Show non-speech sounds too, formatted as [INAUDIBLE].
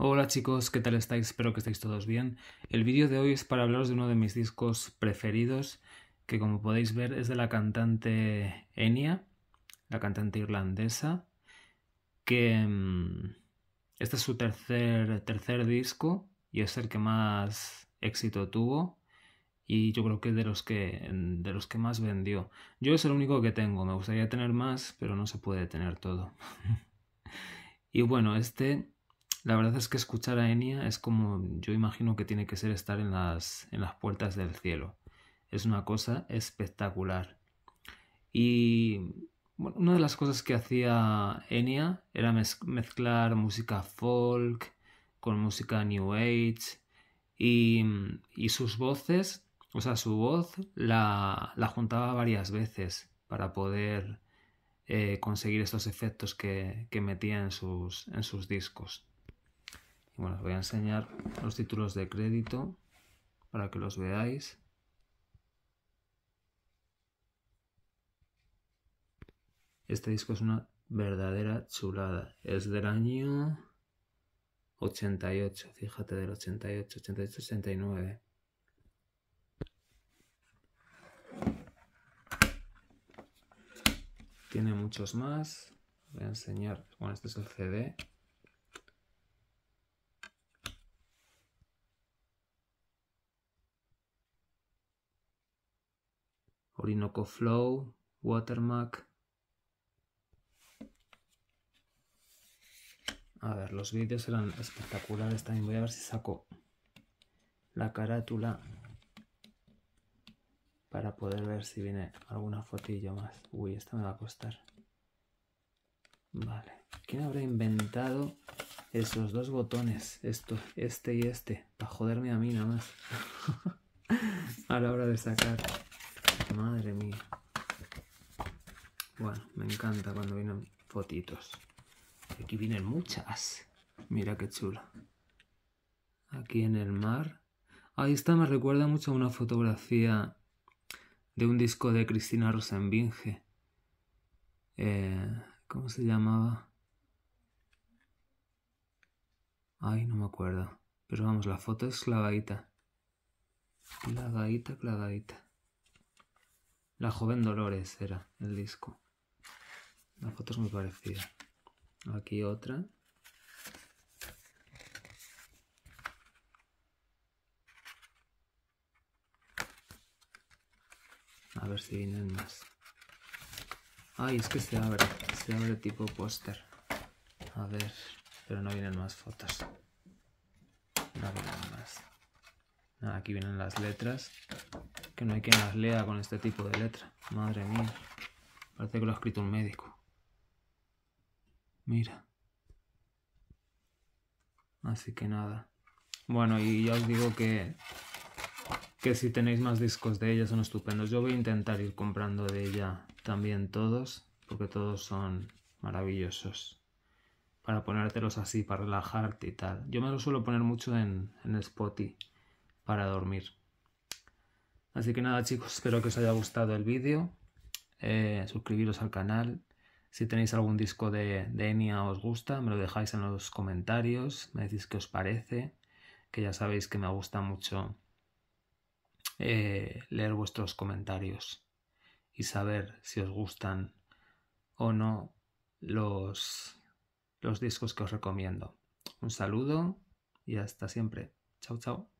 Hola chicos, ¿qué tal estáis? Espero que estéis todos bien. El vídeo de hoy es para hablaros de uno de mis discos preferidos, que como podéis ver es de la cantante Enya, la cantante irlandesa, que mm, este es su tercer, tercer disco y es el que más éxito tuvo y yo creo que de los que de los que más vendió. Yo es el único que tengo, me gustaría tener más, pero no se puede tener todo. [LAUGHS] y bueno, este la verdad es que escuchar a Enya es como yo imagino que tiene que ser estar en las, en las puertas del cielo. Es una cosa espectacular. Y una de las cosas que hacía Enya era mezclar música folk con música New Age y, sus voces, o sea, su voz la, juntaba varias veces para poder eh, conseguir estos efectos que, metía en sus, en sus discos. Bueno, os voy a enseñar los títulos de crédito para que los veáis. Este disco es una verdadera chulada. Es del año 88, fíjate, del 88, 88, 89. Tiene muchos más. Voy a enseñar. Bueno, este es el CD. Orinoco Flow, Watermark. A ver, los vídeos eran espectaculares también. Voy a ver si saco la carátula para poder ver si viene alguna fotillo más. Uy, esta me va a costar. Vale. ¿Quién habrá inventado esos dos botones? Esto, este y este. Para joderme a mí nada más. [LAUGHS] a la hora de sacar. Madre mía. Bueno, me encanta cuando vienen fotitos. Aquí vienen muchas. Mira qué chulo. Aquí en el mar. Ahí está, me recuerda mucho a una fotografía de un disco de Cristina Rosenbinge. Eh, ¿Cómo se llamaba? Ay, no me acuerdo. Pero vamos, la foto es clavadita. Clavadita, clavadita. La joven Dolores era el disco. La foto es muy parecida. Aquí otra. A ver si vienen más. Ay, es que se abre. Se abre tipo póster. A ver. Pero no vienen más fotos. No vienen más. aquí vienen las letras que no hay quien las lea con este tipo de letra. Madre mía. Parece que lo ha escrito un médico. Mira. Así que nada. Bueno, y ya os digo que, que si tenéis más discos de ella son estupendos. Yo voy a intentar ir comprando de ella también todos, porque todos son maravillosos. Para ponértelos así, para relajarte y tal. Yo me lo suelo poner mucho en, en Spotify para dormir. Así que nada chicos, espero que os haya gustado el vídeo. Eh, suscribiros al canal. Si tenéis algún disco de, de Enya os gusta, me lo dejáis en los comentarios, me decís qué os parece, que ya sabéis que me gusta mucho eh, leer vuestros comentarios y saber si os gustan o no los, los discos que os recomiendo. Un saludo y hasta siempre. Chao, chao.